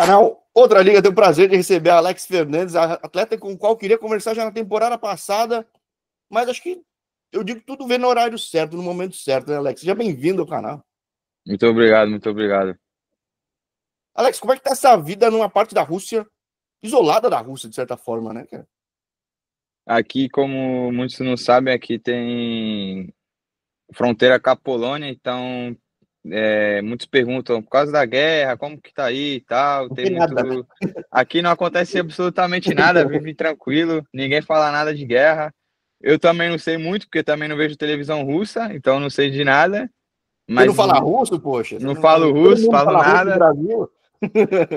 canal Outra Liga tenho o prazer de receber Alex Fernandes, atleta com o qual queria conversar já na temporada passada, mas acho que eu digo tudo vem no horário certo, no momento certo, né, Alex? Seja bem-vindo ao canal. Muito obrigado, muito obrigado. Alex, como é que tá essa vida numa parte da Rússia, isolada da Rússia, de certa forma, né, cara? Aqui, como muitos não sabem, aqui tem fronteira com a Polônia, então é, muitos perguntam por causa da guerra, como que tá aí e tal. tem muito... Né? Aqui não acontece absolutamente nada, vive tranquilo, ninguém fala nada de guerra. Eu também não sei muito, porque também não vejo televisão russa, então não sei de nada. Mas Você não fala russo, poxa? Não, não falo russo, falo nada. Russo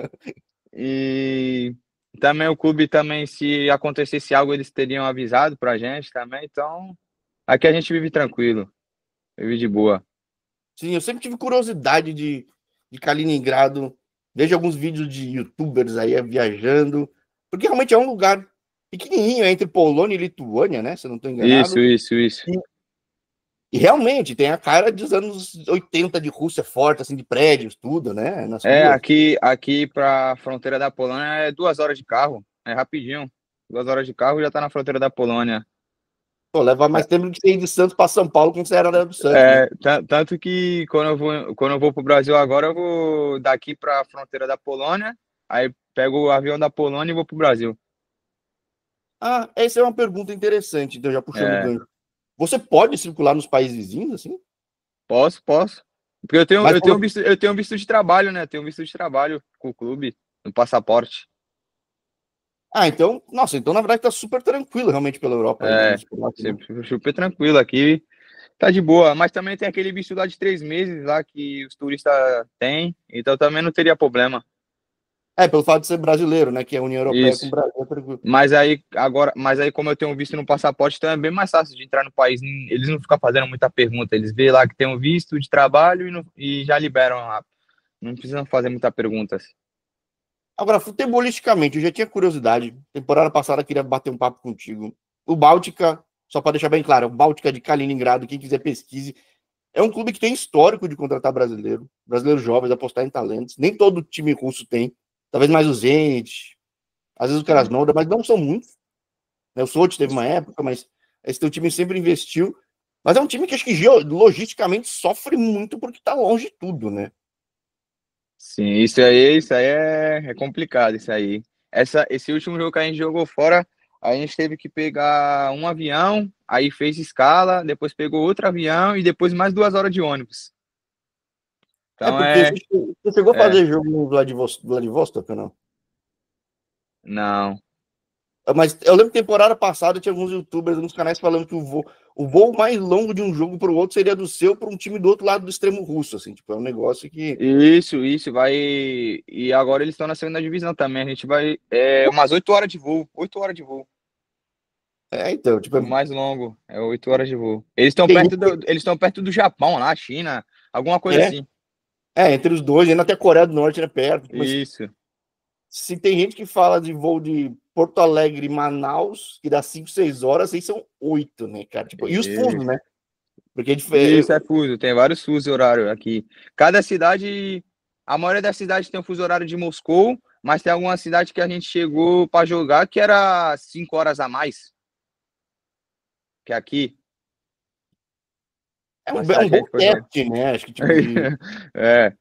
e também o clube também, se acontecesse algo, eles teriam avisado pra gente também, então aqui a gente vive tranquilo, vive de boa. Sim, eu sempre tive curiosidade de, de Kaliningrado. Vejo alguns vídeos de youtubers aí é, viajando, porque realmente é um lugar pequenininho, é entre Polônia e Lituânia, né? Se eu não estou enganado. Isso, isso, isso. E, e, realmente tem a cara dos anos 80 de Rússia forte, assim, de prédios, tudo, né? Nas é, ruas. aqui, aqui para a fronteira da Polônia é duas horas de carro, é rapidinho. Duas horas de carro já está na fronteira da Polônia. Pô, leva mais tempo do que você ir de Santos para São Paulo quando você era do Santos. É, né? tanto que quando eu vou, quando eu vou pro Brasil agora, eu vou daqui para a fronteira da Polônia, aí pego o avião da Polônia e vou pro Brasil. Ah, essa é uma pergunta interessante, então já puxando é. o gancho. Você pode circular nos países vizinhos, assim? Posso, posso. Porque eu tenho, eu, tenho visto, eu tenho visto de trabalho, né? Tenho visto de trabalho com o clube, no passaporte. Ah, então, nossa, então na verdade tá super tranquilo realmente pela Europa. Né? É, né? super tranquilo aqui. Tá de boa, mas também tem aquele visto lá de três meses lá que os turistas têm, então também não teria problema. É, pelo fato de ser brasileiro, né? Que a União Europeia Isso. com o Brasil é tranquilo. Mas aí, agora, mas aí, como eu tenho visto no passaporte, então é bem mais fácil de entrar no país. Eles não ficam fazendo muita pergunta. Eles vê lá que tem um visto de trabalho e, não, e já liberam lá. Não precisam fazer muitas perguntas. Agora, futebolisticamente, eu já tinha curiosidade. Temporada passada queria bater um papo contigo. O Báltica, só para deixar bem claro, o é Báltica de Kaliningrado, quem quiser pesquise. É um clube que tem histórico de contratar brasileiro, brasileiros jovens, apostar em talentos. Nem todo time russo tem. Talvez mais o Zenit, às vezes o Krasnodar, mas não são muitos. Né, o Sochi teve uma época, mas esse teu time sempre investiu. Mas é um time que acho que logisticamente sofre muito porque está longe de tudo, né? Sim, isso aí, isso aí é, é complicado, isso aí. Essa, esse último jogo que a gente jogou fora, a gente teve que pegar um avião, aí fez escala, depois pegou outro avião e depois mais duas horas de ônibus. É então é porque é, você chegou a é. fazer é, jogo no de Vladivostok ou não? Não. Mas eu lembro que temporada passada tinha alguns youtubers, alguns canais falando que o voo, o voo mais longo de um jogo para o outro seria do seu para um time do outro lado do extremo russo, assim, tipo, é um negócio que... Isso, isso, vai... E agora eles estão na segunda divisão também, a gente vai... É umas oito horas de voo, oito horas de voo. É, então, tipo... É... O mais longo, é oito horas de voo. Eles estão perto, do, eles estão perto do Japão lá, China, alguma coisa é. assim. É, entre os dois, ainda até a Coreia do Norte, né, perto. Mas... Tipo assim. Isso. Se tem gente que fala de voo de Porto Alegre, Manaus, que dá 5, 6 horas, aí são 8, né, cara? Tipo, e os é. fusos, né? Porque é diferente. Isso é fuso, tem vários fusos horário aqui. Cada cidade, a maioria das cidades tem um fuso horário de Moscou, mas tem alguma cidade que a gente chegou para jogar que era 5 horas a mais que aqui. É um, é um bom teste, né? Acho que tipo. é.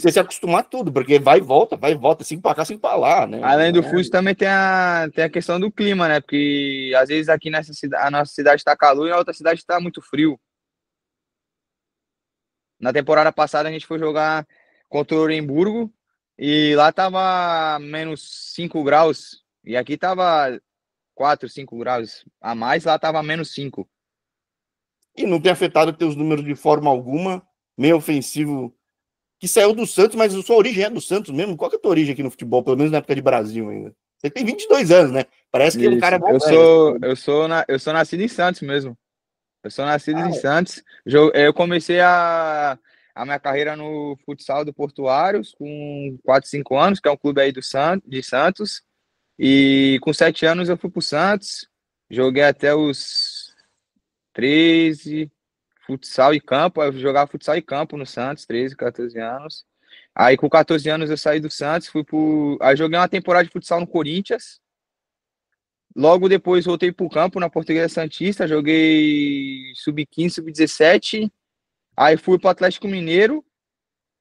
você é. se acostumar a tudo, porque vai e volta, vai e volta, assim pra cá, assim pra lá, né? Além do é. fuso, também tem a, tem a questão do clima, né? Porque às vezes aqui nessa cidade, a nossa cidade tá calor e a outra cidade tá muito frio. Na temporada passada a gente foi jogar contra o Oremburgo e lá tava menos 5 graus e aqui tava 4, 5 graus a mais, lá tava menos 5 e não tem afetado teus números de forma alguma, meio ofensivo, que saiu do Santos, mas a sua origem é do Santos mesmo? Qual que é a tua origem aqui no futebol, pelo menos na época de Brasil ainda? Você tem 22 anos, né? Parece que Isso. o cara é eu sou, velho. Né? eu sou na, Eu sou nascido em Santos mesmo. Eu sou nascido ah, em é. Santos. Eh, eu comecei a, a minha carreira no futsal do Portuários com 4, 5 anos, que é um clube aí do San, de Santos. E com 7 anos eu fui pro Santos. Joguei até os 13, futsal e campo. Eu jogava futsal e campo no Santos, 13, 14 anos. Aí com 14 anos eu saí do Santos, fui pro. Aí joguei uma temporada de futsal no Corinthians. Logo depois voltei pro campo na Portuguesa Santista, joguei sub-15, sub-17. Aí fui pro Atlético Mineiro,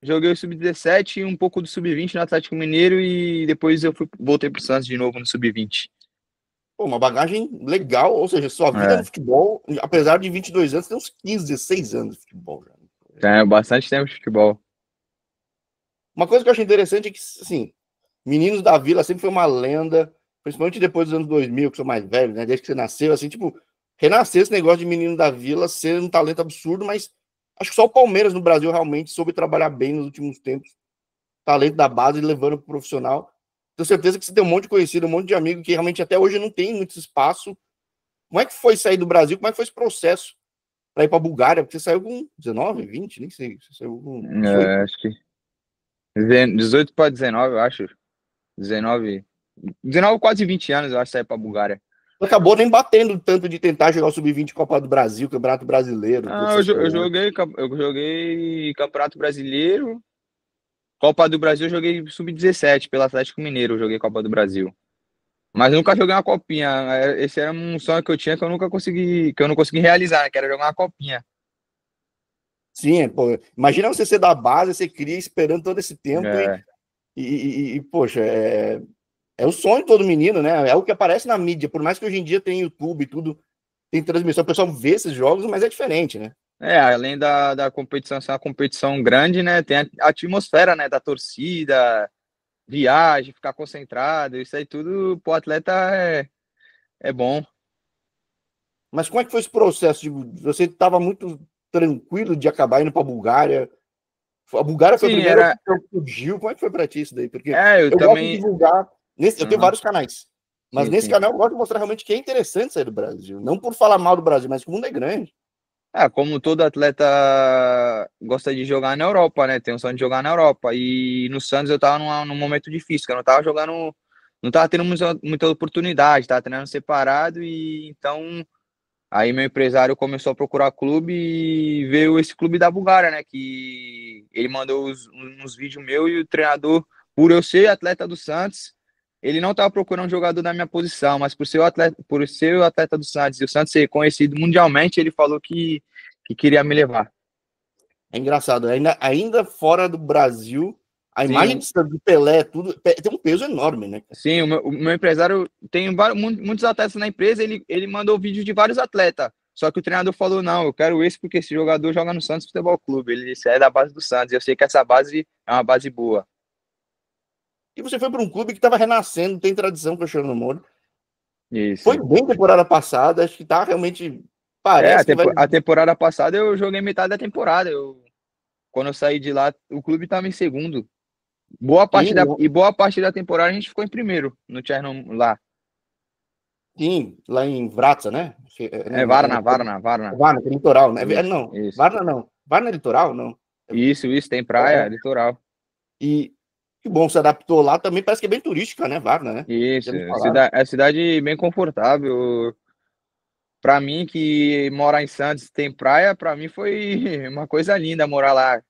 joguei o sub-17 e um pouco do sub-20 no Atlético Mineiro e depois eu fui, voltei pro Santos de novo no sub-20 pô, uma bagagem legal, ou seja, sua vida é. no futebol, apesar de 22 anos, tem uns 15, 16 anos de futebol já. É, bastante tempo de futebol. Uma coisa que eu acho interessante é que, assim, Meninos da Vila sempre foi uma lenda, principalmente depois dos anos 2000, que sou mais velho, né? Desde que você nasceu, assim, tipo, renascer esse negócio de Menino da Vila ser um talento absurdo, mas acho que só o Palmeiras no Brasil realmente soube trabalhar bem nos últimos tempos. Talento da base levando pro profissional. Tenho certeza que você tem um monte de conhecido, um monte de amigo que realmente até hoje não tem muito espaço. Como é que foi sair do Brasil? Como é que foi esse processo para ir para a Bulgária? Porque você saiu com 19, 20, nem sei. Você saiu com. É, acho que. 18 para 19, eu acho. 19. 19, quase 20 anos, eu acho, sair para a Bulgária acabou nem batendo tanto de tentar jogar o sub-20 Copa do Brasil, Campeonato Brasileiro. Ah, eu, eu, né? joguei, eu joguei Campeonato Brasileiro, Copa do Brasil eu joguei sub-17 pelo Atlético Mineiro, eu joguei Copa do Brasil. Mas nunca joguei uma copinha. É, esse era um sonho que eu tinha que eu nunca consegui, que eu não consegui realizar, né, que era jogar uma copinha. Sim, pô. Imagina você ser da base, você cria esperando todo esse tempo é. e, e, e, poxa, é, é o sonho de todo menino, né? É o que aparece na mídia. Por mais que hoje em dia tem YouTube e tudo, tem transmissão, o pessoal vê esses jogos, mas é diferente, né? É, além da, da competição ser uma competição grande, né? Tem a atmosfera, né? Da torcida, viagem, ficar concentrado, isso aí tudo pro atleta é, é bom. Mas como é que foi esse processo? De, você estava muito tranquilo de acabar indo para a Bulgária? A Bulgária foi Sim, a primeira era... que fugiu. Como é que foi para ti isso daí? Porque é, eu, eu também... gosto de divulgar. Nesse, uhum. Eu tenho vários canais. Mas sim, nesse sim. canal eu gosto de mostrar realmente que é interessante sair do Brasil. Não por falar mal do Brasil, mas que o mundo é grande. É como todo atleta gosta de jogar na Europa, né? Tem o sonho de jogar na Europa. E no Santos eu tava numa, num momento difícil, eu não tava jogando, não tava tendo muita, muita oportunidade, tava treinando separado e então aí meu empresário começou a procurar clube e veio esse clube da Bulgária, né? Que ele mandou os, uns vídeos meu e o treinador, por eu ser atleta do Santos, ele não estava procurando um jogador da minha posição, mas por ser o atleta, por ser o atleta do Santos e o Santos ser conhecido mundialmente, ele falou que, que queria me levar. É engraçado, né? ainda, ainda fora do Brasil, a Sim. imagem do Pelé, tudo tem um peso enorme, né? Sim, o meu, o meu empresário tem vários, muitos atletas na empresa, ele, ele mandou vídeo de vários atletas. Só que o treinador falou: não, eu quero esse porque esse jogador joga no Santos Futebol Clube. Ele disse: é da base do Santos. Eu sei que essa base é uma base boa. E você foi para um clube que estava renascendo, tem tradição com o Cristiano Moro Isso. Foi bem temporada passada, acho que tá realmente. Parece é, a, tempo, vai... a, temporada passada eu joguei metade da temporada. Eu, quando eu saí de lá, o clube estava em segundo. Boa parte da, e boa parte da temporada a gente ficou em primeiro no Chernom lá. Sim, lá em Vratza né? É, é, é, Varna, Varna, Varna. Varna, tem é litoral, né? Isso, não, isso. Varna não. Varna é litoral, não. Isso, isso, tem praia, é. litoral. E que bom, se adaptou lá também. Parece que é bem turística, né, Varna, né? Isso, é cida é cidade bem confortável. Para mim, que mora em Santos tem praia, para mim foi uma coisa linda morar lá.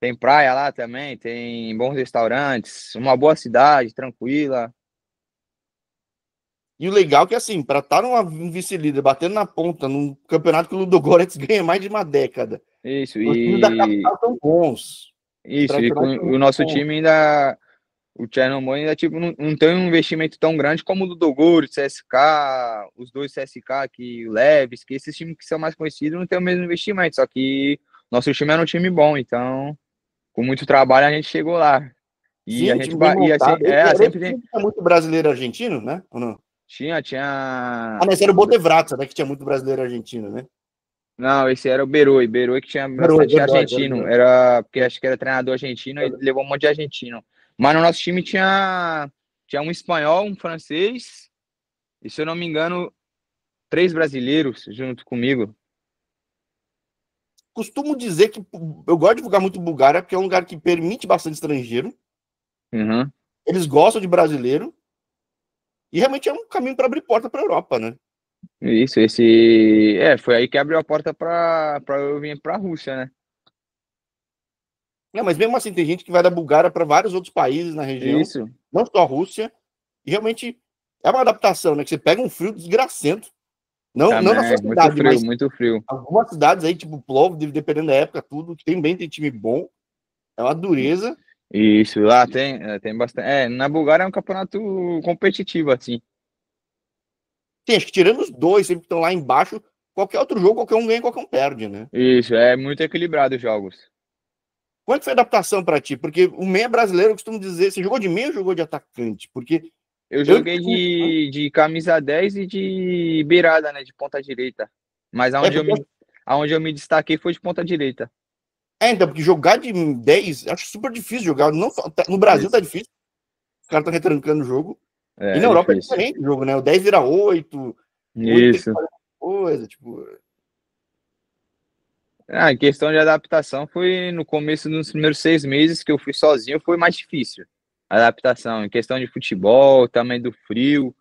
Tem praia lá também, tem bons restaurantes, uma boa cidade, tranquila. E o legal é que, assim, para estar tá numa vice-líder, batendo na ponta, num campeonato que o Ludogorets ganha mais de uma década. Isso, e... da capital bons. Isso, e com, o né? nosso time ainda. O Money ainda tipo, não, não, tem um investimento tão grande como o do Doguro, CSK, os dois CSK que o Leves, que esses times que são mais conhecidos não tem o mesmo investimento, só que nosso time era um time bom, então com muito trabalho a gente chegou lá. E Sim, a gente e assim, é, sempre tinha muito brasileiro argentino, né? Ou não? Tinha, tinha. Ah, mas era o Botevrata, né? Que tinha muito brasileiro argentino, né? Não, esse era o Beroi. Beroi que tinha Beroi, bastante argentino. Era, porque acho que era treinador argentino e levou um monte de argentino. Mas no nosso time tinha, tinha um espanhol, um francês e, se eu não me engano, três brasileiros junto comigo. Costumo dizer que eu gosto de divulgar muito Bulgária porque é um lugar que permite bastante estrangeiro. Uhum. Eles gostam de brasileiro. E realmente é um caminho para abrir porta para a Europa, né? Isso, esse. É, foi aí que abriu a porta para eu vir para a Rússia, né? É, mas mesmo assim, tem gente que vai da Bulgária para vários outros países na região. Isso. Não só a Rússia. E realmente é uma adaptação, né? Que você pega um frio desgracento. Não, não na sua cidade, muito frio, mas muito frio. Algumas cidades aí, tipo Plovo, dependendo da época, tudo, que tem bem, tem time bom. É uma dureza. Isso, lá tem, é, tem bastante. É, na Bulgária é um campeonato competitivo, assim. Tem, acho que tirando os dois sempre que estão lá embaixo, qualquer outro jogo, qualquer um ganha, qualquer um perde, né? Isso, é muito equilibrado os jogos. Quanto é foi a adaptação para ti? Porque o meia brasileiro, eu costumo dizer, você jogou de meia ou jogou de atacante? Porque. Eu joguei eu... De, de camisa 10 e de beirada, né? De ponta direita. Mas aonde, é porque... eu, me, aonde eu me destaquei foi de ponta direita. É, então, porque jogar de 10, acho super difícil jogar. Não, no Brasil Isso. tá difícil. Os caras estão tá retrancando o jogo. É, e na Europa é difícil. é diferente o jogo, né? O 10 vira 8. Isso. coisa, tipo. A ah, questão de adaptação foi no começo dos primeiros seis meses que eu fui sozinho, foi mais difícil. A adaptação, em questão de futebol, também do frio,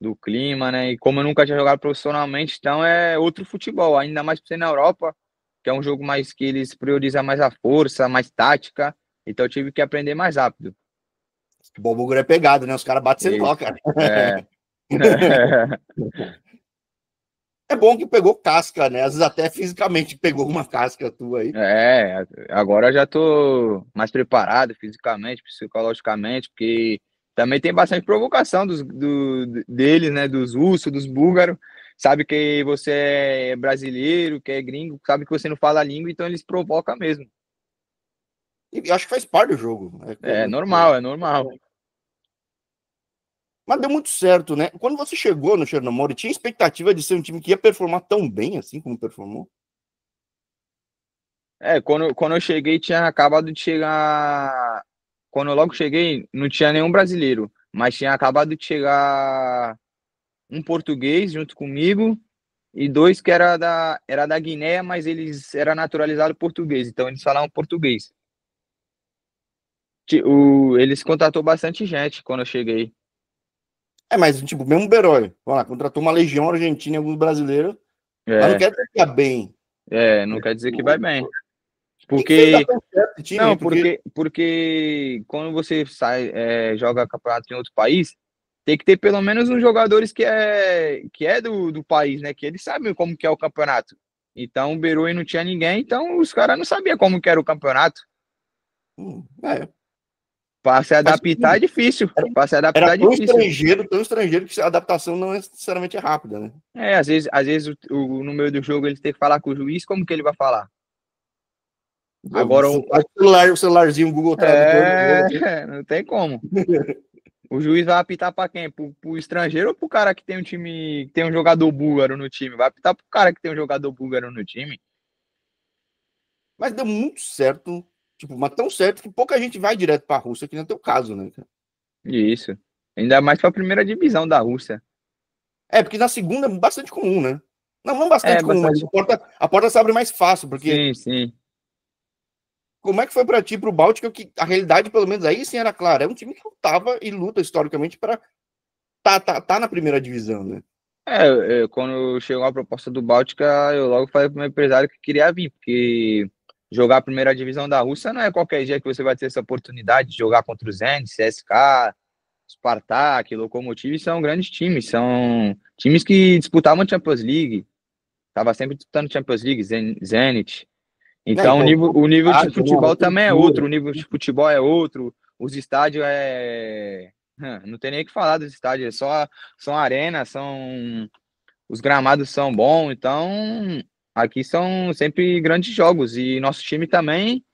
do clima, né? E como eu nunca tinha jogado profissionalmente, então é outro futebol, ainda mais pra na Europa, que é um jogo mais que eles priorizam mais a força, mais tática. Então eu tive que aprender mais rápido. Futebol búlgaro é pegado, né? Os caras batem sem tocar. É. é bom que pegou casca, né? Às vezes até fisicamente pegou uma casca tua aí. É, agora já tô mais preparado fisicamente, psicologicamente, porque também tem bastante provocação dos, do, deles, né? Dos russos, dos búlgaros. Sabe que você é brasileiro, que é gringo, sabe que você não fala a língua, então eles provocam mesmo acho que faz parte do jogo. Né? É, é normal, é normal. Mas deu muito certo, né? Quando você chegou no Chernomore, tinha expectativa de ser um time que ia performar tão bem assim como performou? É, quando, quando eu cheguei, tinha acabado de chegar. Quando eu logo cheguei, não tinha nenhum brasileiro, mas tinha acabado de chegar um português junto comigo e dois que era da, era da Guiné, mas eles era naturalizado português, então eles falavam português o, eles contratou bastante gente quando eu cheguei. É, mas tipo, mesmo o Berói, lá, contratou uma legião argentina e alguns brasileiros, é. mas não quer dizer que vai bem. É, não quer dizer que vai tipo, bem. Tipo, porque. Time, não, porque, porque, quando você sai, é, joga campeonato em outro país, tem que ter pelo menos uns jogadores que é, que é do, do país, né? Que eles sabem como que é o campeonato. Então o Berui não tinha ninguém, então os caras não sabiam como que era o campeonato. Hum, é. Para se adaptar é difícil. para se adaptar era é tão é difícil. Estrangeiro, tão estrangeiro que a adaptação não é necessariamente rápida, né? É, às vezes, às vezes o, o, no meio do jogo ele tem que falar com o juiz, como que ele vai falar? Agora o, o celular, o celularzinho, o Google Tradutor. É, não tem como. o juiz vai apitar para quem? Pro, pro estrangeiro ou pro cara que tem um time, que tem um jogador búlgaro no time? Vai apitar pro cara que tem um jogador búlgaro no time. Mas deu muito certo Tipo, mas tão certo que pouca gente vai direto para a Rússia, que não é teu caso, né, Isso. Ainda mais para a primeira divisão da Rússia. É, porque na segunda é bastante comum, né? Não, não é bastante é, comum, bastante... mas a porta, a porta se abre mais fácil, porque. Sim, sim. Como é que foi para ti, para o Báltico, que a realidade, pelo menos aí sim, era clara? É um time que lutava e luta historicamente para tá, tá, tá na primeira divisão, né? É, eu, quando chegou a proposta do Báltica, eu logo falei para o meu empresário que queria vir, porque jogar a primeira divisão da Rússia não é qualquer dia que você vai ter essa oportunidade de jogar contra o Zenit, CSK, Spartak, Lokomotiv, são grandes times, são times que disputavam Champions League, tava sempre disputando Champions League, Zenit. Então é, o então, nível, o nível de ah, então, futebol também é outro, o nível de futebol é outro, os estádios é não tem nem o que falar dos estádios, é só são arenas, são os gramados são bons, então aqui são sempre grandes jogos e nosso time também,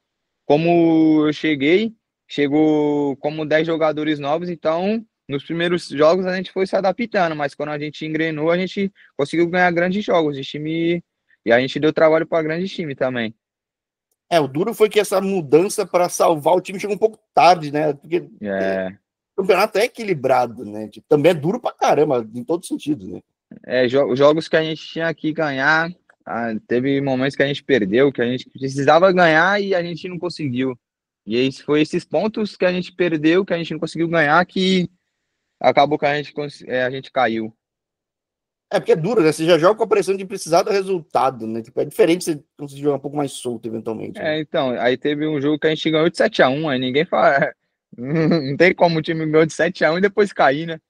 como eu cheguei, chegou como 10 jogadores novos, então nos primeiros jogos a gente foi se adaptando, mas quando a gente engrenou, a gente conseguiu ganhar grandes jogos de time e a gente deu trabalho para grande time também. É, o duro foi que essa mudança para salvar o time chegou um pouco tarde, né? Porque é. o campeonato é equilibrado, né? Também é duro para caramba, em todos os sentidos, né? É, jo jogos que a gente tinha que ganhar, ah, teve momentos que a gente perdeu, que a gente precisava ganhar e a gente não conseguiu. E foi esses pontos que a gente perdeu, que a gente não conseguiu ganhar, que acabou que a gente, é, a gente caiu. É porque é duro, né? Você já joga com a pressão de precisar do resultado, né? Tipo, é diferente você conseguir jogar um pouco mais solto, eventualmente. É, né? É, então, aí teve um jogo que a gente ganhou de 7x1, aí ninguém fala. não tem como o time ganhou de 7x1 e depois cair, né?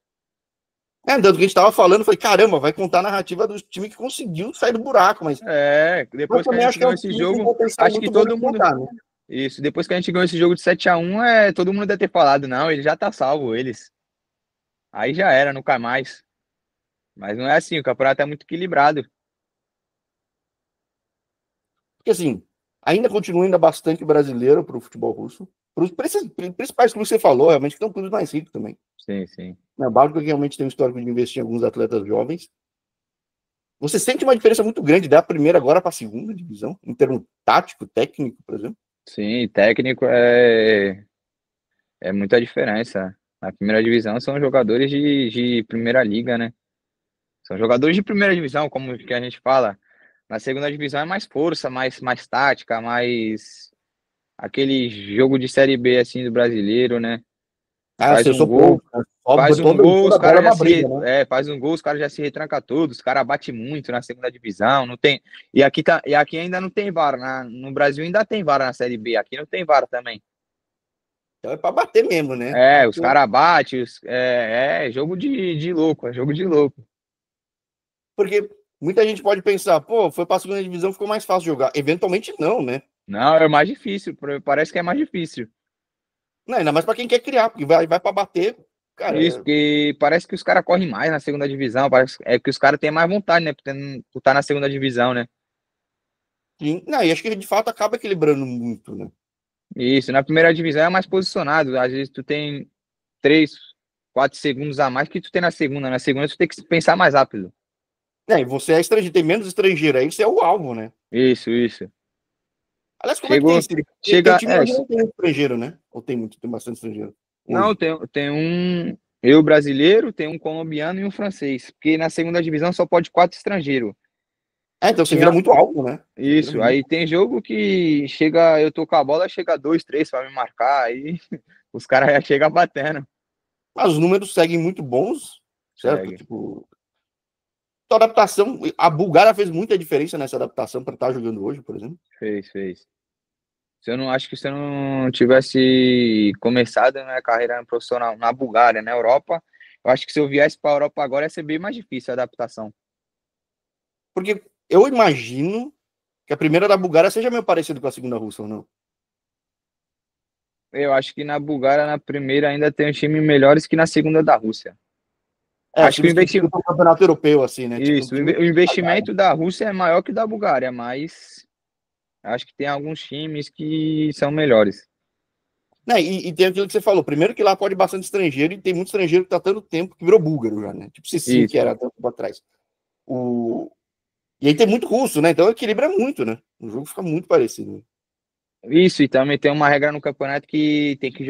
É, tanto que a gente tava falando, foi caramba, vai contar a narrativa do time que conseguiu sair do buraco, mas. É, depois que a gente ganhou esse jogo, acho que é todo mundo. Contar, né? Isso, depois que a gente ganhou esse jogo de 7x1, é, todo mundo deve ter falado, não, ele já tá salvo, eles. Aí já era, nunca mais. Mas não é assim, o campeonato é muito equilibrado. Porque assim, ainda continua ainda bastante brasileiro para o futebol russo. Para os principais clubes que você falou, realmente, que são clubes mais ricos também. Sim, sim. Na Báltica, que realmente tem um histórico de investir em alguns atletas jovens. Você sente uma diferença muito grande da primeira agora para a segunda divisão, em termos tático, técnico, por exemplo? Sim, técnico é. É muita diferença. Na primeira divisão são jogadores de, de primeira liga, né? São jogadores de primeira divisão, como que a gente fala. Na segunda divisão é mais força, mais, mais tática, mais aquele jogo de Série B assim do brasileiro, né? Ah, faz, um gol, faz um gol, os é caras já briga, se, né? é, faz um gol, os caras já se retranca todos, os caras bate muito na segunda divisão, não tem. E aqui tá, e aqui ainda não tem vara na, no Brasil ainda tem vara na série B, aqui não tem vara também. Então é para bater mesmo, né? É, os caras batem, é, é, jogo de, de louco, é jogo de louco. Porque Muita gente pode pensar, pô, foi para a segunda divisão, ficou mais fácil jogar. Eventualmente não, né? Não, é mais difícil. Parece que é mais difícil. Não, ainda mais para quem quer criar, porque vai, vai para bater. Cara, Isso, é porque parece que os caras correm mais na segunda divisão, parece é que os caras têm mais vontade, né? Por estar na segunda divisão, né? Sim, não, e acho que de fato acaba equilibrando muito, né? Isso, na primeira divisão é mais posicionado. Às vezes tu tem três, quatro segundos a mais que tu tem na segunda. Na segunda tu tem que pensar mais rápido. É, e você é estrangeiro, tem menos estrangeiro, aí você é o alvo, né? Isso, isso. Aliás, como Chegou, é que tem esse? Chega, tem, tem é, não tem estrangeiro, né? Ou tem muito, tem bastante estrangeiro? Não, tem, tem um. Eu brasileiro, tem um colombiano e um francês. Porque na segunda divisão só pode quatro estrangeiros. É, então você vira muito alvo, né? Isso, aí tem jogo que chega, eu tô com a bola, chega dois, três para me marcar, aí os caras já chegam batendo. Mas os números seguem muito bons, certo? Segue. Tipo, tua adaptação, a Bulgária fez muita diferença nessa adaptação para estar tá jogando hoje, por exemplo? Fez, fez. Se eu não acho que se eu não tivesse começado né, a minha carreira profissional na Bulgária, na Europa, eu acho que se eu viesse para a Europa agora ia ser bem mais difícil a adaptação. Porque eu imagino que a primeira da Bulgária seja meio parecida com a segunda russa, ou não? Eu acho que na Bulgária, na primeira, ainda tem um time melhores que na segunda da Rússia. É, acho que o investimento do campeonato europeu, assim, né? Tipo, Isso, tipo, o investimento da Rússia é maior que o da Bulgária, mas acho que tem alguns times que são melhores. Né, e, e, tem aquilo que você falou. Primeiro que lá pode bastante estrangeiro, e tem muito estrangeiro que tá tanto tempo que virou búlgaro já, né? Tipo Sissi, sim que era tanto tempo atrás. O... E aí tem muito russo, né? Então equilibra é muito, né? O jogo fica muito parecido. Isso, e também tem uma regra no campeonato que tem que,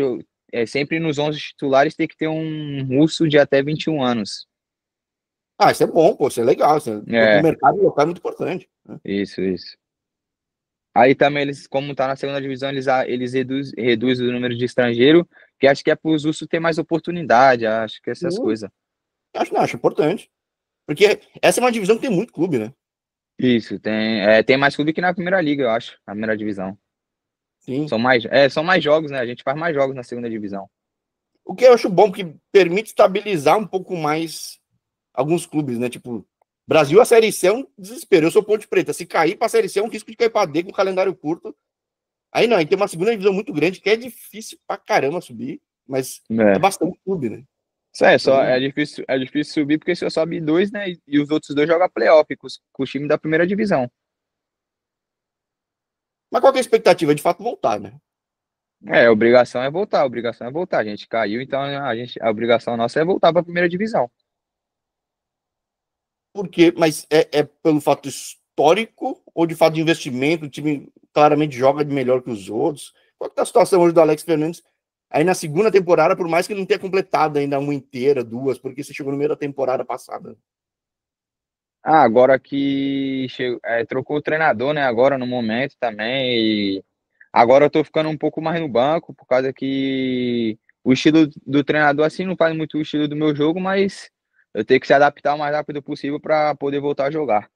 é, sempre nos 11 titulares tem que ter um russo de até 21 anos. Ah, isso é bom, pô, isso é legal. Isso é... é. O mercado local é muito importante. Né? Isso, isso. Aí também eles, como tá na segunda divisão, eles, ah, eles reduzem reduz o número de estrangeiro, que acho que é para os russos ter mais oportunidade, acho que essas uhum. coisas. Acho, não, acho importante. Porque essa é uma divisão que tem muito clube, né? Isso, tem, é, tem mais clube que na primeira liga, eu acho, na primeira divisão. Sim. São mais, é, são mais jogos, né? A gente faz mais jogos na segunda divisão. O que eu acho bom, porque permite estabilizar um pouco mais alguns clubes, né? Tipo, Brasil, a Série C é um desespero. Eu sou Ponte Preta. Se cair para a Série C é um risco de cair para D com calendário curto. Aí não, aí tem uma segunda divisão muito grande que é difícil pra caramba subir, mas é, é bastante clube, né? Isso é, só então, é difícil, é difícil subir porque só sobe dois, né? E os outros dois jogam playoff com, com o time da primeira divisão. Mas qual é a expectativa? De fato, voltar, né? É, a obrigação é voltar, a obrigação é voltar. A gente caiu, então a, gente, a obrigação nossa é voltar para a primeira divisão. Por quê? Mas é, é, pelo fato histórico ou de fato de investimento? O time claramente joga de melhor que os outros. Qual que é a situação hoje do Alex Fernandes? Aí na segunda temporada, por mais que ele não tenha completado ainda uma inteira, duas, porque você chegou no meio da temporada passada. Ah, agora que chegou, é, trocou o treinador, né? Agora no momento também. E agora eu tô ficando um pouco mais no banco, por causa que o estilo do treinador assim não faz muito o estilo do meu jogo, mas eu tenho que se adaptar o mais rápido possível para poder voltar a jogar.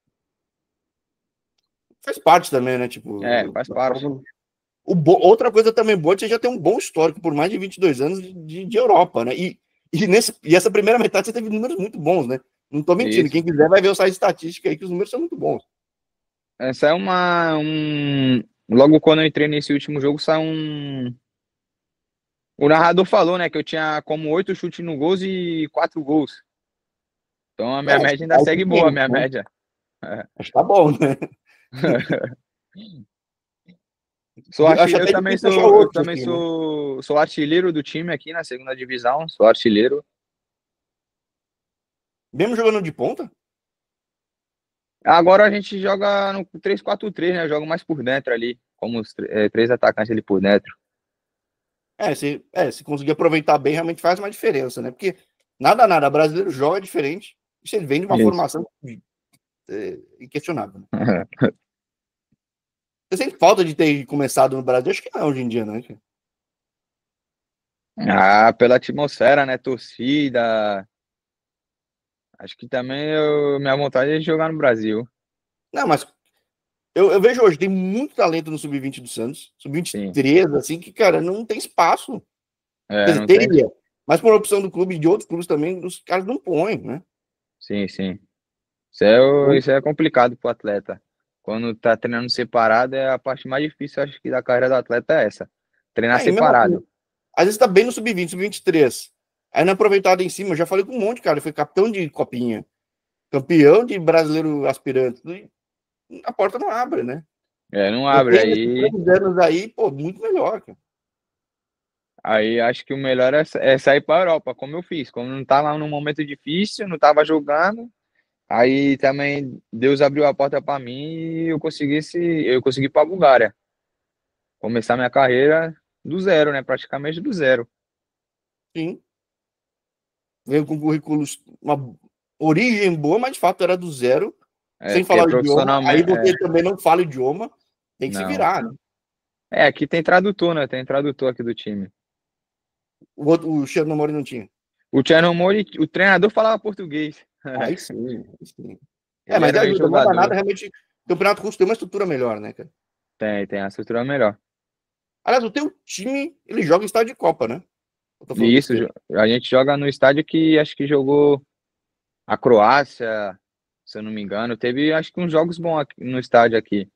Faz parte também, né? Tipo, é, faz parte. Bo... Outra coisa também boa, é você já tem um bom histórico por mais de 22 anos de, de Europa, né? E, e, nesse, e essa primeira metade você teve números muito bons, né? Não estou mentindo. Isso. Quem quiser vai ver o site estatística aí, que os números são muito bons. Essa é uma. Um... Logo quando eu entrei nesse último jogo, saiu um. O narrador falou, né, que eu tinha como oito chutes no gols e quatro gols. Então a minha é, média ainda tá segue boa, a né? minha média. Acho que tá bom, né? sou artilheiro, eu também, sou, eu também né? sou, sou artilheiro do time aqui na segunda divisão, sou artilheiro. Mesmo jogando de ponta? Agora a gente joga no 3-4-3, né? Joga mais por dentro ali, como os é, três atacantes ali por dentro. É se, é, se conseguir aproveitar bem, realmente faz uma diferença, né? Porque nada, nada, brasileiro joga diferente. Isso ele vem de uma Isso. formação é, inquestionável. Né? Você sente falta de ter começado no Brasil? Acho que não é hoje em dia, né? Ah, pela atmosfera, né? Torcida, Acho que também eu, minha vontade é jogar no Brasil. Não, mas eu, eu vejo hoje, tem muito talento no Sub-20 do Santos. Sub-23, assim, que, cara, não tem espaço. É, dizer, teria. Tem. Mas por opção do clube e de outros clubes também, os caras não põem, né? Sim, sim. Isso é, então isso é complicado pro atleta. Quando tá treinando separado, é a parte mais difícil, acho que, da carreira do atleta é essa. Treinar é, separado. Mesmo, assim, às vezes tá bem no Sub-20, Sub-23. Aí não aproveitado em cima, eu já falei com um monte, cara. Ele foi capitão de copinha, campeão de brasileiro aspirante. A porta não abre, né? É, não abre aí. anos aí, pô, muito melhor, cara. Aí acho que o melhor é, é sair para a Europa, como eu fiz. Como não estava tá num momento difícil, não tava jogando. Aí também Deus abriu a porta para mim e eu consegui esse, eu consegui para a Bulgária. Começar minha carreira do zero, né? Praticamente do zero. Sim veio com currículos, uma origem boa, mas de fato era do zero, é, sem falar o idioma. Aí você é... também não fala idioma, tem que não. se virar, né? É, aqui tem tradutor, né? Tem tradutor aqui do time. O, outro, o Shannon Mori não tinha. O Shannon Mori, o treinador falava português. Aí sim, sim. É, mas é ajuda, não dá nada, realmente. O campeonato russo tem uma estrutura melhor, né, cara? Tem, tem uma estrutura é melhor. Aliás, o teu time, ele joga em estádio de Copa, né? Isso, a gente joga no estádio que acho que jogou a Croácia, se eu não me engano. Teve acho que uns jogos bons aqui, no estádio aqui.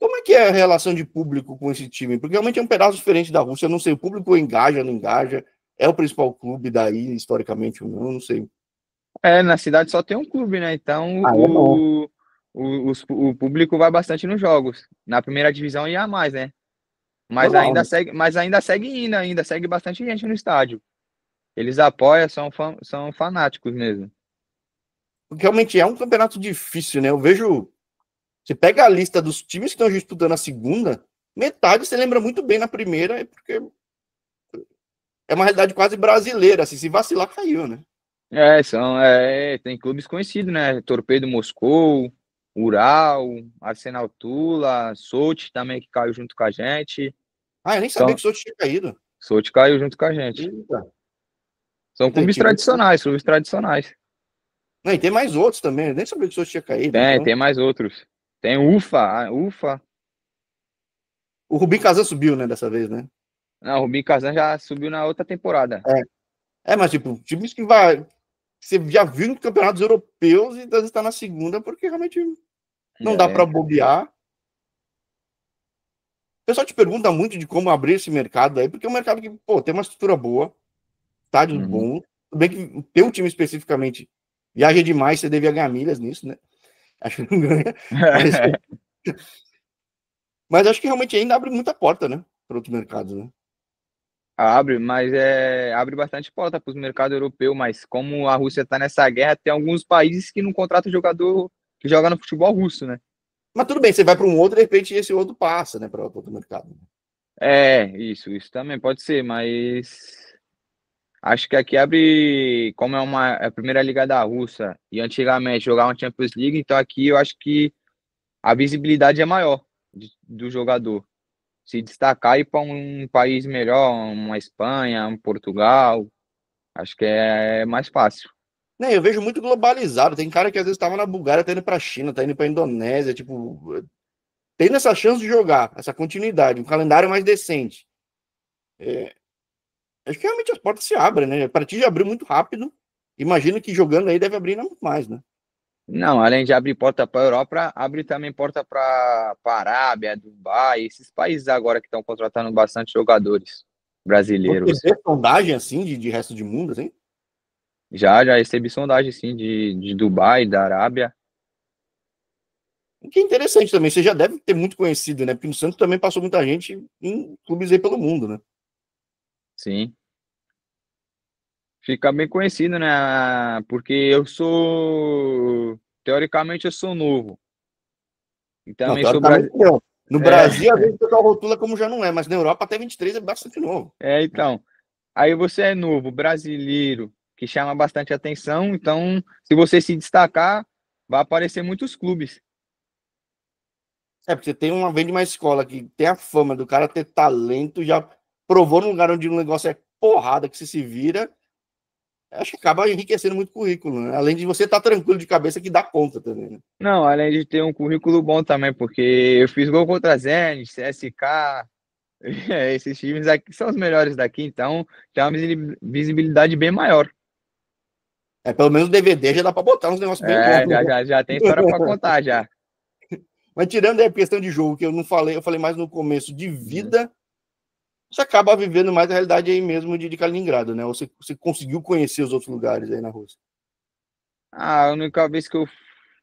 Como é que é a relação de público com esse time? Porque realmente é um pedaço diferente da Rússia. Eu não sei, o público engaja, não engaja. É o principal clube daí, historicamente, ou não, não sei. É, na cidade só tem um clube, né? Então ah, o, é o, o, o, público vai bastante nos jogos. Na primeira divisão ia mais, né? Mas, ainda né? segue, mas ainda segue indo, ainda segue bastante gente no estádio. Eles apoiam, são, fã, são fanáticos mesmo. Porque realmente é um campeonato difícil, né? Eu vejo. Você pega a lista dos times que estão disputando a segunda, metade você lembra muito bem na primeira, é porque é uma realidade quase brasileira. Assim, se vacilar, caiu, né? É, são, é, tem clubes conhecidos, né? Torpedo Moscou, Ural, Arsenal Tula, Sochi também que caiu junto com a gente. Ah, eu nem sabia então que o Souto tinha caído. Souto caiu junto com a gente. Eita. São clubes tradicionais, clubes tradicionais. Não, e tem mais outros também, eu nem sabia que o Souto tinha caído. Tem, então. tem mais outros. Tem UFA, ah, UFA. O Rubim Kazan subiu, né, dessa vez, né? Não, o Rubim Kazan já subiu na outra temporada. É, é mas tipo, times que vai... Você já viu em campeonatos europeus e então está na segunda, porque realmente não é. dá para bobear. O pessoal te pergunta muito de como abrir esse mercado aí, porque é um mercado que, pô, tem uma estrutura boa, estádio uhum. bom, tudo bem que o teu time especificamente viaja demais, você devia ganhar milhas nisso, né? Acho que não ganha. Mas, mas acho que realmente ainda abre muita porta, né? Para outros mercados, né? Abre, mas é, abre bastante porta para os mercados europeus, mas como a Rússia está nessa guerra, tem alguns países que não contratam jogador que joga no futebol russo, né? Mas tudo bem, você vai para um outro, de repente esse outro passa, né, para outro mercado. É, isso, isso também pode ser, mas acho que aqui abre, como é uma é a primeira liga da Rússia e antigamente jogar uma Champions League, então aqui eu acho que a visibilidade é maior de, do jogador se destacar e para um país melhor, uma Espanha, um Portugal, acho que é mais fácil né eu vejo muito globalizado. Tem cara que às vezes estava na Bulgária, tá indo para China, tá indo para Indonésia, tipo, tem essa chance de jogar, essa continuidade, um calendário mais decente. É... acho que realmente as portas se abrem, né? A partir de abrir muito rápido, imagino que jogando aí deve abrir muito mais, né? Não, além de abrir porta para a Europa, abre também porta para a Arábia, Dubai, esses países agora que estão contratando bastante jogadores brasileiros. Você vê sondagem assim de, de resto de mundo, assim? Já, já recebi sondagem, sim, de, de Dubai, da Arábia. O que é interessante também, você já deve ter muito conhecido, né? Porque no Santos também passou muita gente em clubes aí pelo mundo, né? Sim. Fica bem conhecido, né? Porque eu sou. Teoricamente, eu sou novo. E também não, sou brasileiro. No é. Brasil, às vezes o rotula como já não é, mas na Europa até 23 é bastante novo. É, então. Aí você é novo, brasileiro, que chama bastante atenção. Então, se você se destacar, vai aparecer muitos clubes. É, porque tem uma vez de uma escola que tem a fama do cara ter talento, já provou num lugar onde o um negócio é porrada que você se vira. Acho que acaba enriquecendo muito o currículo, né? Além de você estar tá tranquilo de cabeça que dá conta também, né? Não, além de ter um currículo bom também, porque eu fiz gol contra Zenit, CSK, esses times aqui são os melhores daqui, então tem uma visibilidade bem maior. É, pelo menos o DVD já dá para botar uns negócios bem é, bons. Já, né? já, já tem história para contar já. Mas tirando a é, questão de jogo, que eu não falei, eu falei mais no começo de vida, você acaba vivendo mais a realidade aí mesmo de, de Kaliningrado, né? Você, você conseguiu conhecer os outros lugares aí na Rússia? Ah, a única vez que eu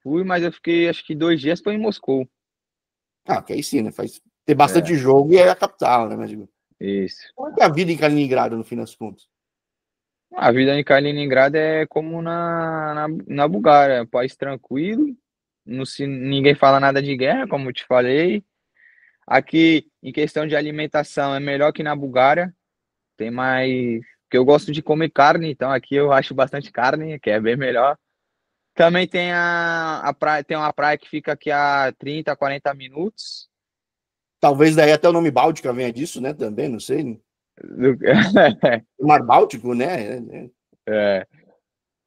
fui, mas eu fiquei acho que dois dias foi em Moscou. Ah, que aí sim, né? Faz ter bastante é. jogo e é a capital, né? Mas, Isso. Como é que é a vida em Kaliningrado, no fim das contas? A vida em Kaliningrado é como na, na, na Bulgária, é um país tranquilo, não se, ninguém fala nada de guerra, como eu te falei. Aqui, em questão de alimentação, é melhor que na Bulgária. Tem mais. Porque eu gosto de comer carne, então aqui eu acho bastante carne, que é bem melhor. Também tem, a, a praia, tem uma praia que fica aqui a 30, 40 minutos. Talvez daí até o nome Báltica venha disso, né? Também, não sei. Né? Do... Mar Báltico, né? É, né? é.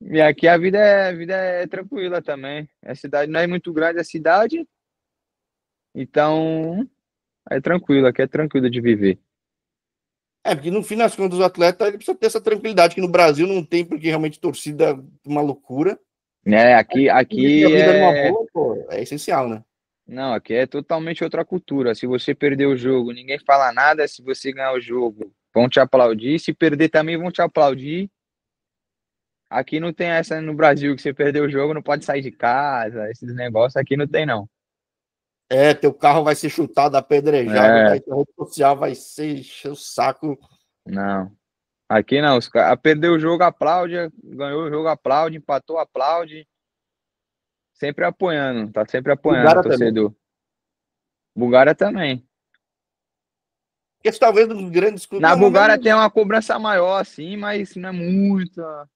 E aqui a vida é, a vida é tranquila também. A cidade não é muito grande, a cidade. Então, é tranquilo, aqui é tranquilo de viver. É, porque no fim das contas o atleta ele precisa ter essa tranquilidade que no Brasil não tem, porque realmente torcida é uma loucura. É, aqui, é, aqui é... Boa, pô, é essencial, né? Não, aqui é totalmente outra cultura. Se você perder o jogo, ninguém fala nada. Se você ganhar o jogo, Vão te aplaudir. Se perder também, vão te aplaudir. Aqui não tem essa no Brasil, que você perdeu o jogo, não pode sair de casa, esses negócios aqui não tem, não. É, teu carro vai ser chutado, apedrejado, é. o rede social vai ser o saco. Não. Aqui não, os perdeu o jogo, aplaude, ganhou o jogo, aplaude, empatou, aplaude. Sempre apoiando, tá sempre apoiando o torcedor. Bulgária também talvez grandes clubes. Na Bulgária tem uma cobrança maior, assim, mas não é muita.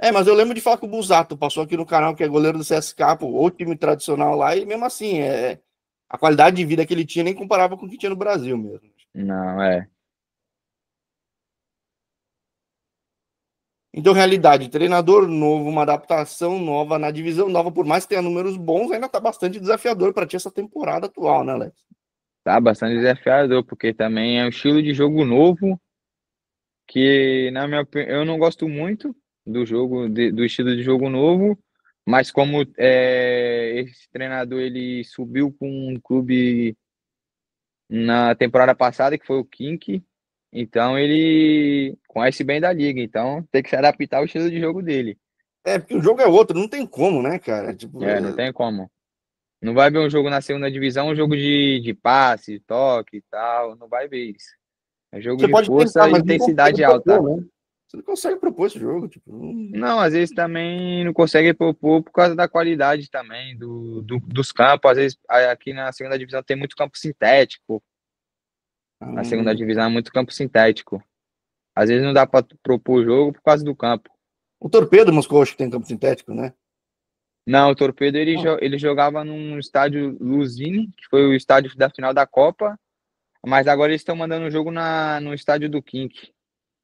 É, mas eu lembro de falar que o Busato passou aqui no canal, que é goleiro do CSK, pô, o time tradicional lá, e mesmo assim, é, a qualidade de vida que ele tinha nem comparava com o que tinha no Brasil mesmo. Não, é. Então, realidade, treinador novo, uma adaptação nova na divisão nova, por mais que tenha números bons, ainda está bastante desafiador para ti essa temporada atual, né, Alex? tá bastante desafiador, porque também é um estilo de jogo novo que na minha eu não gosto muito do jogo de, do estilo de jogo novo, mas como é, esse treinador ele subiu com um clube na temporada passada que foi o Kink, então ele conhece bem da liga, então tem que se adaptar ao estilo de jogo dele. É, porque o jogo é outro, não tem como, né, cara? Tipo, é, não tem como. Não vai ver um jogo na segunda divisão, um jogo de, de passe, toque e tal. Não vai ver isso. É jogo você de força tentar, e intensidade alta. Propor, né? Você não consegue propor esse jogo. Tipo... Não, às vezes também não consegue propor por causa da qualidade também do, do dos campos. Às vezes aqui na segunda divisão tem muito campo sintético. Ah. Na segunda divisão é muito campo sintético. Às vezes não dá para propor o jogo por causa do campo. O Torpedo Moscou acho que tem campo sintético, né? Não, o Torpedo ele, jo ele jogava num estádio Luzini, que foi o estádio da final da Copa, mas agora eles estão mandando o jogo na, no estádio do Kink.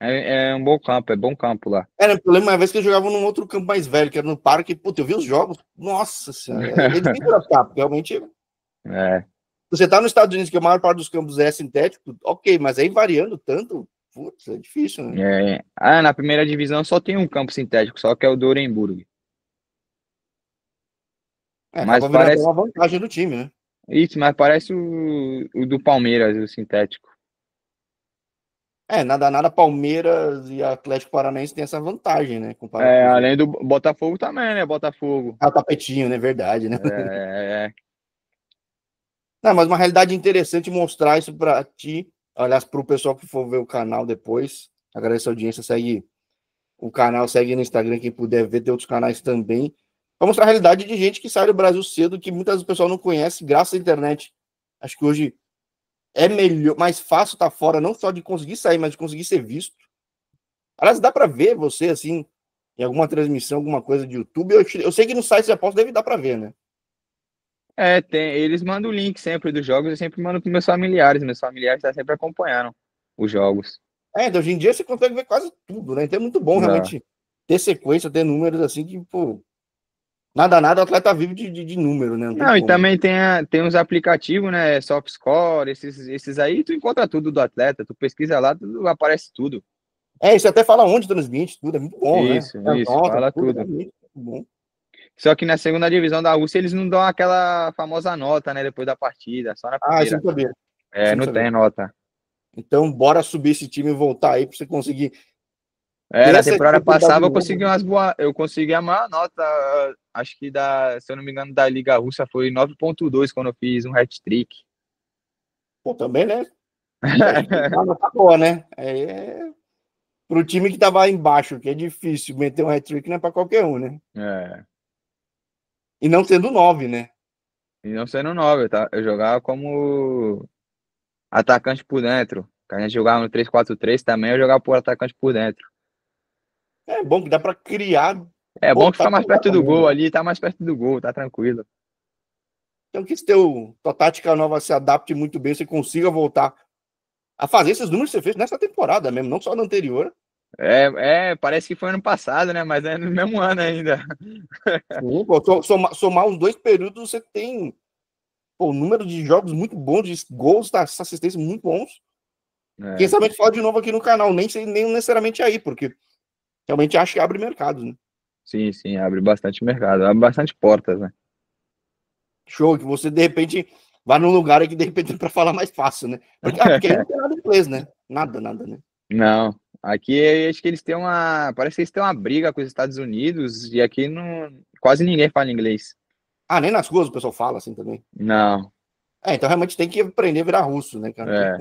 É, é, um bom campo, é bom campo lá. Era, eu lembro uma vez que eu jogava num outro campo mais velho, que era no parque, puta, eu vi os jogos, nossa senhora, é Ele tem porque realmente... É. Você tá nos Estados Unidos, que a maior parte dos campos é sintético, ok, mas aí variando tanto, putz, é difícil, né? É. Ah, na primeira divisão só tem um campo sintético, só que é o do Orenburg. É, mas parece uma vantagem do time, né? Isso, mas parece o, o do Palmeiras, o sintético. É, nada nada Palmeiras e Atlético Paranaense tem essa vantagem, né? É, além do Botafogo também, né? Botafogo. Ah, tapetinho, né? Verdade, né? É, é, é. Não, mas uma realidade interessante mostrar isso para ti, aliás, para o pessoal que for ver o canal depois. Agradeço a audiência, segue o canal, segue no Instagram, quem puder ver, tem outros canais também para mostrar a realidade de gente que sai do Brasil cedo, que muitas vezes o pessoal não conhece, graças à internet. Acho que hoje é melhor, mais fácil estar tá fora, não só de conseguir sair, mas de conseguir ser visto. Aliás, dá para ver você, assim, em alguma transmissão, alguma coisa de YouTube. Eu, eu sei que no site de aposta deve dar para ver, né? É, tem, eles mandam o link sempre dos jogos, eu sempre mando para meus familiares, meus familiares estão tá sempre acompanhando os jogos. É, então, hoje em dia você consegue ver quase tudo, né? Então é muito bom realmente é. ter sequência, ter números assim que, pô, Nada, nada, o atleta vive de, de, de número, né? Não, não e também tem, a, tem uns aplicativos, né? Soft Score, esses, esses aí, tu encontra tudo do atleta, tu pesquisa lá, tu, aparece tudo. É, isso até fala onde transmite, tudo, é muito bom, isso, né? Isso, nota, fala tudo. tudo. É Só que na segunda divisão da Rússia eles não dão aquela famosa nota, né? Depois da partida, só na primeira. Ah, isso não sabia. É, não, tem nota. Então, bora subir esse time e voltar aí para você conseguir era, é, a temporada tá passada eu consegui umas boas. Eu consegui a maior nota, acho que da, se eu não me engano, da Liga Russa foi 9.2 quando eu fiz um hat-trick. Pô, também, né? É, nota boa, né? É... Pro time que tava embaixo, que é difícil meter um hat-trick, não é pra qualquer um, né? É. E não sendo 9, né? E não sendo 9, tá? Eu jogava como atacante por dentro. A gente jogava no 3-4-3 também, eu jogava por atacante por dentro. É bom que dá para criar. É bom que está mais perto do gol ali, tá mais perto do gol, tá tranquilo. Então que se teu, tua tática nova se adapte muito bem, você consiga voltar a fazer esses números que você fez nessa temporada mesmo, não só na anterior. É, é, parece que foi ano passado, né? Mas é no mesmo ano ainda. Sim, pô, somar, somar os dois períodos, você tem o um número de jogos muito bons, de gols, de tá, assistências muito bons. É. Quem sabe a gente fala de novo aqui no canal, nem, nem necessariamente aí, porque realmente acho que abre mercado, né? Sim, sim, abre bastante mercado, abre bastante portas, né? Show, que você de repente vai num lugar que de repente é para falar mais fácil, né? Porque, ah, porque aí não tem nada em inglês, né? Nada, nada, né? Não. Aqui acho que eles têm uma. Parece que eles têm uma briga com os Estados Unidos e aqui não, quase ninguém fala inglês. Ah, nem nas ruas o pessoal fala assim também? Não. É, então realmente tem que aprender a virar russo, né, cara? É.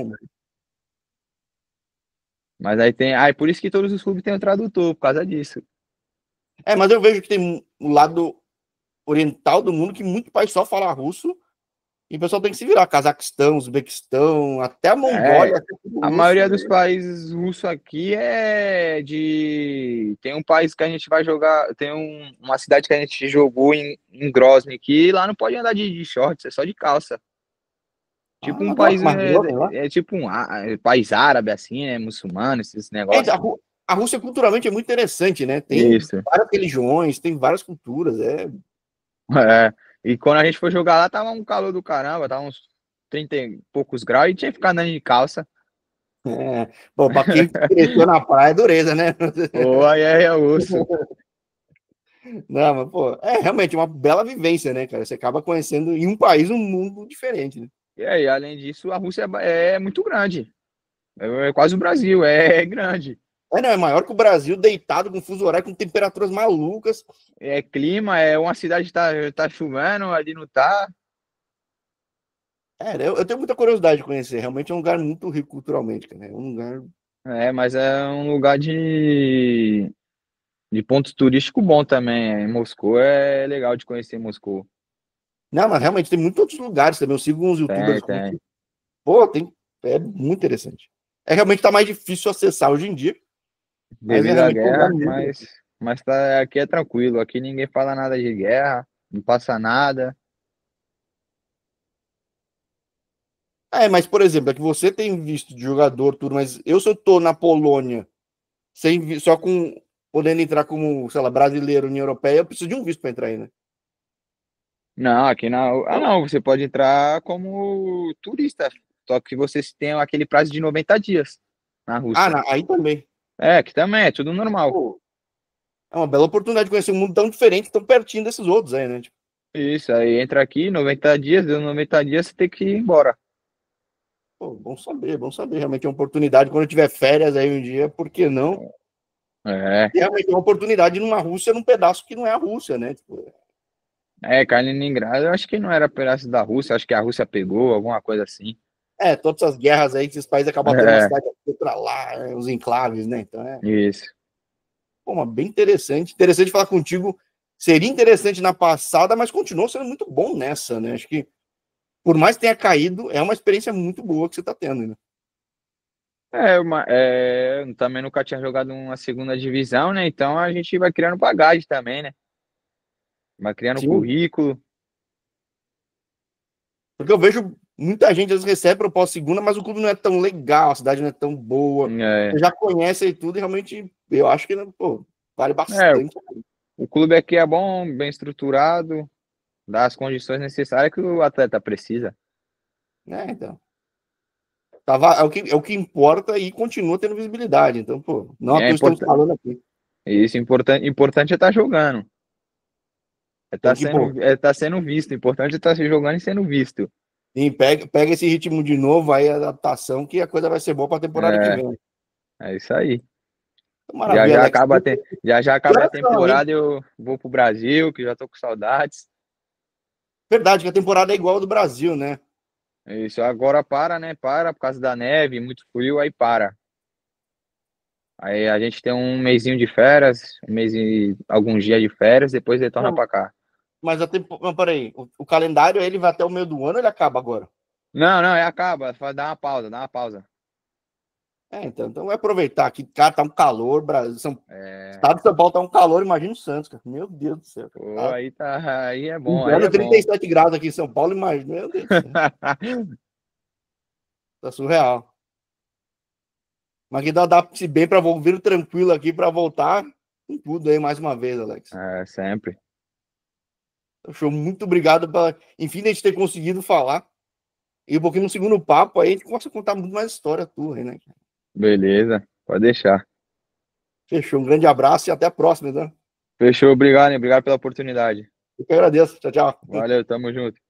Mas aí tem. Aí ah, é por isso que todos os clubes têm um tradutor, por causa disso. É, mas eu vejo que tem um lado oriental do mundo que muito país só fala russo e o pessoal tem que se virar. Cazaquistão, Uzbequistão, até a Mongólia. É, até a né? russo, maioria né? dos países russos aqui é de. Tem um país que a gente vai jogar, tem um, uma cidade que a gente jogou em, em Grozny aqui, lá não pode andar de, de shorts, é só de calça. Tipo ah, um país. É, é, é, tipo um ah, é, país árabe, assim, né? Muçulmano, esses negócios. A, Rú a, Rússia culturalmente é muito interessante, né? Tem Isso. várias religiões, tem várias culturas. É. é. E quando a gente foi jogar lá, tava um calor do caramba, tava uns 30 e poucos graus e tinha que ficar andando de calça. É. Bom, pra quem cresceu na praia é dureza, né? Pô, aí é, é Rússia Não, mas, pô, é realmente uma bela vivência, né, cara? Você acaba conhecendo em um país um mundo diferente, né? E aí, além disso, a Rússia é, é muito grande. É, é quase o Brasil, é, é grande. É, não, é maior que o Brasil, deitado com fuso horário, com temperaturas malucas. É clima, é uma cidade que tá, tá chovendo, ali não tá. É, né, eu, eu, tenho muita curiosidade de conhecer. Realmente é um lugar muito rico culturalmente, cara. É um lugar. É, mas é um lugar de. de ponto turístico bom também. Moscou é legal de conhecer Moscou. Não, mas realmente tem muitos outros lugares também. Eu sigo uns youtubers. Tem, tem. Pô, tem. É muito interessante. É realmente tá mais difícil acessar hoje em dia. Devido é à guerra, mas, mas tá, aqui é tranquilo. Aqui ninguém fala nada de guerra, não passa nada. É, mas por exemplo, é que você tem visto de jogador, tudo, mas eu se eu tô na Polônia, sem, só com podendo entrar como, sei lá, brasileiro, União Europeia, eu preciso de um visto para entrar aí, né? Não, aqui não. Ah, não, você pode entrar como turista, só que você tem aquele prazo de 90 dias na Rússia. Ah, não, aí também. É, aqui também, é tudo normal. é uma bela oportunidade de conhecer um mundo tão diferente, tão pertinho desses outros aí, né? Tipo. Isso, aí entra aqui, 90 dias, deu 90 dias, você tem que ir embora. Pô, bom saber, bom saber. Realmente é uma oportunidade. Quando eu tiver férias aí um dia, por que não? É. E realmente é uma oportunidade numa Rússia, num pedaço que não é a Rússia, né? Tipo, é. É, Kaliningrado, eu acho que não era pedaço da Rússia, acho que a Rússia pegou, alguma coisa assim. É, todas essas guerras aí que esses países acabam tendo é. cidade lá, os enclaves, né? Então é. Isso. Pô, mas bem interessante. Interessante falar contigo. Seria interessante na passada, mas continuou sendo muito bom nessa, né? Acho que, por mais que tenha caído, é uma experiência muito boa que você tá tendo, né? É, uma, é, também nunca tinha jogado uma segunda divisão, né? Então a gente vai criando bagagem também, né? Mas criando Sim. um currículo. Porque eu vejo muita gente, eles recebem proposta segunda, mas o clube não é tão legal, a cidade não é tão boa. É. Já conhece e tudo, e realmente eu acho que pô, vale é, bastante. É, o clube aqui é bom, bem estruturado, dá as condições necessárias que o atleta precisa. É, então. Tava, é, o que, é o que importa e continua tendo visibilidade. Então, pô, não é, é importante, estamos falando aqui. Isso, importan importante é estar tá jogando. É, tá, então, tipo, sendo, é, tá sendo visto. O importante é estar tá se jogando e sendo visto. Sim, pega, pega esse ritmo de novo, aí a adaptação, que a coisa vai ser boa pra temporada é, que vem. É isso aí. Então, já já, acaba te... já, já acaba Graças a temporada, a eu vou pro Brasil, que já tô com saudades. Verdade, que a temporada é igual a do Brasil, né? Isso, agora para, né? Para por causa da neve, muito frio, aí para. Aí a gente tem um mêsinho de férias, um mês e alguns dias de férias, depois retorna para cá. Mas a tempo... Não, peraí, o, o calendário ele vai até o meio do ano ele acaba agora? Não, não, ele acaba, dá uma pausa, dá uma pausa. É, então, então vai aproveitar que cara, tá um calor, Brasil, São... é... Estado de São Paulo tá um calor, imagina o Santos, cara. Meu Deus do céu. Pô, tá... Aí tá, aí é bom. Inverno, aí é 37 bom. graus aqui em São Paulo, imagina, meu Deus. tá surreal. Mas que dá adapte-se bem para vir tranquilo aqui para voltar com tudo aí mais uma vez, Alex. É, sempre. Show, muito obrigado para enfim, a gente ter conseguido falar. E um pouquinho no segundo papo aí, a gente começa a contar muito mais história tua aí, né? Beleza, pode deixar. Fechou, um grande abraço e até a próxima, né? Fechou, obrigado, né? Obrigado pela oportunidade. Eu que agradeço. Tchau, tchau. Valeu, tamo junto.